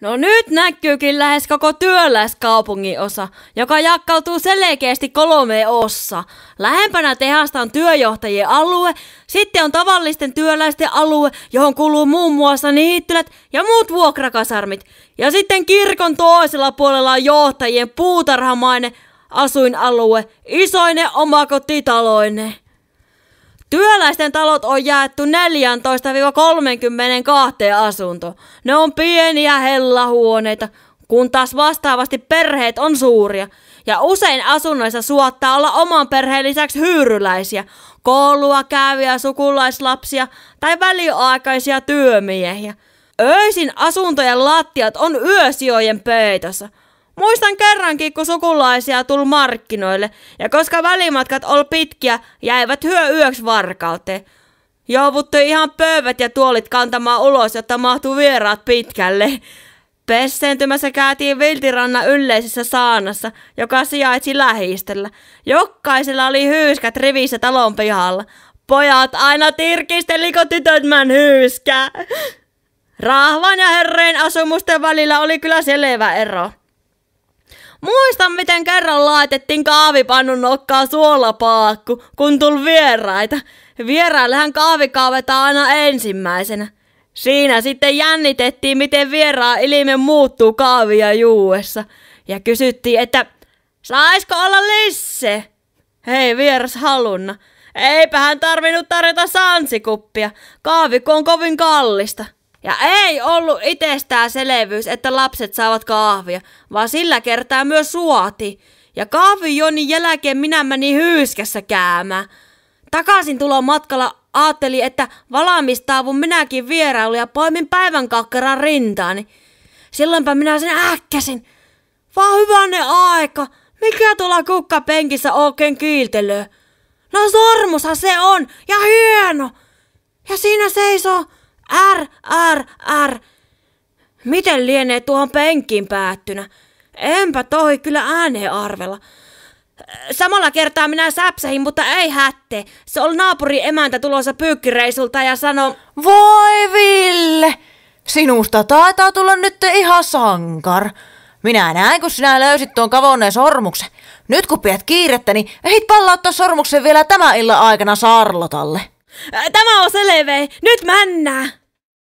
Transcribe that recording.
No nyt näkyykin lähes koko työläiskaupungin osa, joka jakkautuu selkeästi kolmeen ossa. Lähempänä tehasta on työjohtajien alue, sitten on tavallisten työläisten alue, johon kuuluu muun muassa niittylät ja muut vuokrakasarmit. Ja sitten kirkon toisella puolella on johtajien puutarhamainen asuinalue, isoinen omakotitaloinen. Työläisten talot on jaettu 14-32 asunto. Ne on pieniä hellahuoneita, kun taas vastaavasti perheet on suuria. Ja usein asunnoissa suottaa olla oman perheen lisäksi hyyryläisiä, koulua käyviä sukulaislapsia tai väliaikaisia työmiehiä. Öisin asuntojen lattiat on yösijojen peitossa – Muistan kerrankin, kun sukulaisia tuli markkinoille, ja koska välimatkat oli pitkiä, jäivät yöksi varkauteen. Jouduttiin ihan pöyvät ja tuolit kantamaan ulos, jotta mahtui vieraat pitkälle. Pesseentymässä käytiin Viltiranna yleisessä saanassa, joka sijaitsi lähistöllä. Jokaisella oli hyyskät rivissä talon pihalla. Pojat aina tirkisteli, kun tytöt män hyyskää. Rahvan ja herreen asumusten välillä oli kyllä selvä ero. Muistan, miten kerran laitettiin kaavipannun nokkaa suolapaakku, kun tuli vieraita. Vieraillehän kaavi kaavetaan aina ensimmäisenä. Siinä sitten jännitettiin, miten vieraan ilme muuttuu kaavia juuessa. Ja kysyttiin, että saisko olla lisse? Hei vieras halunna. Eipä hän tarvinnut tarjota sansikuppia. Kaavikko on kovin kallista. Ja ei ollut itsestäänselvyys, että lapset saavat kahvia, vaan sillä kertaa myös suoti. Ja kahvijonin jälkeen minä menin hyyskässä käymään. Takaisin tulon matkalla ajattelin, että valmistaavun minäkin vierailu ja poimin päivän kakkaran rintaani. Silloinpä minä sen äkkäsin. Vaan hyvänne aika, mikä tuolla kukkapenkissä oikein kiiltelöö? No sormusa se on ja hieno. Ja siinä seisoo Är, är, är. Miten lienee tuohon penkkiin päättynä? Enpä tohi kyllä ääneen arvella. Samalla kertaa minä säpsähin, mutta ei hätte. Se oli naapuri emäntä tulossa pyykkireisulta ja sanoi... Voi Ville! Sinusta taitaa tulla nyt ihan sankar. Minä näin, kun sinä löysit tuon kavonneen sormuksen. Nyt kun pidät kiirettä, niin ehit palauttaa sormuksen vielä tämän illan aikana Sarlotalle. Tämä on selvä. Nyt mennään!